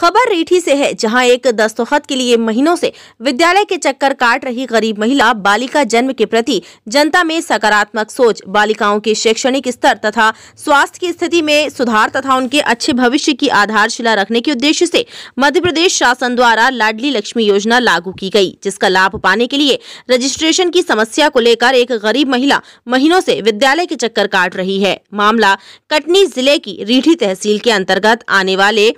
खबर रीठी से है जहां एक दस्तखत के लिए महीनों से विद्यालय के चक्कर काट रही गरीब महिला बालिका जन्म के प्रति जनता में सकारात्मक सोच बालिकाओं के शैक्षणिक स्तर तथा स्वास्थ्य की स्थिति में सुधार तथा उनके अच्छे भविष्य की आधारशिला रखने के उद्देश्य से मध्य प्रदेश शासन द्वारा लाडली लक्ष्मी योजना लागू की गयी जिसका लाभ पाने के लिए रजिस्ट्रेशन की समस्या को लेकर एक गरीब महिला महीनों ऐसी विद्यालय के चक्कर काट रही है मामला कटनी जिले की रीठी तहसील के अंतर्गत आने वाले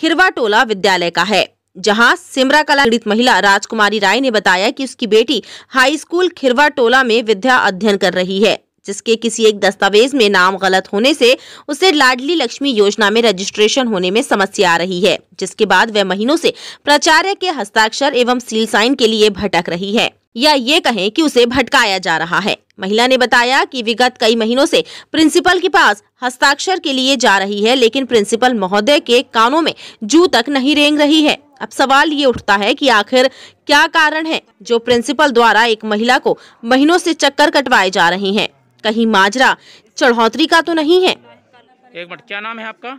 खिरवा टोला विद्यालय का है जहां सिमरा कला पीड़ित महिला राजकुमारी राय ने बताया कि उसकी बेटी हाई स्कूल खिरवा टोला में विद्या अध्ययन कर रही है जिसके किसी एक दस्तावेज में नाम गलत होने से उसे लाडली लक्ष्मी योजना में रजिस्ट्रेशन होने में समस्या आ रही है जिसके बाद वह महीनों से प्राचार्य के हस्ताक्षर एवं सील साइन के लिए भटक रही है या ये कहें कि उसे भटकाया जा रहा है महिला ने बताया कि विगत कई महीनों से प्रिंसिपल के पास हस्ताक्षर के लिए जा रही है लेकिन प्रिंसिपल महोदय के कानों में जू तक नहीं रेंग रही है अब सवाल ये उठता है कि आखिर क्या कारण है जो प्रिंसिपल द्वारा एक महिला को महीनों से चक्कर कटवाए जा रहे हैं कहीं माजरा चढ़ोतरी का तो नहीं है एक मिनट क्या नाम है आपका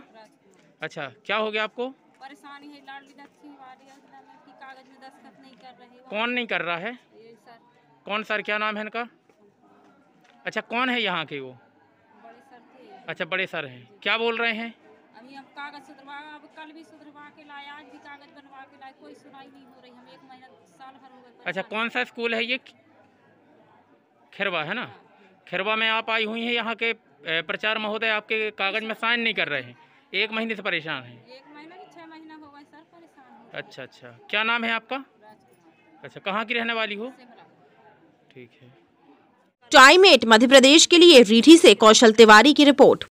अच्छा क्या हो गया आपको परेशानी है कौन नहीं कर रहा है सर। कौन सर क्या नाम है इनका अच्छा कौन है यहाँ के वो बड़े अच्छा बड़े सर हैं क्या बोल रहे हैं अभी कागज सुधरवा अब कल भी सुधरवा के लाए आज भी कागज बनवा के लाए कोई सुनाई नहीं हो रही हम एक महीना साल भर हो गए अच्छा कौन सा स्कूल है ये खेरवा है ना हाँ। खिरवा में आप आई हुई हैं यहाँ के प्रचार महोदय आपके कागज में साइन नहीं कर रहे हैं एक महीने से परेशान हैं अच्छा अच्छा क्या नाम है आपका अच्छा कहाँ की रहने वाली हो ठीक है टाइम एट मध्य प्रदेश के लिए रीठी से कौशल तिवारी की रिपोर्ट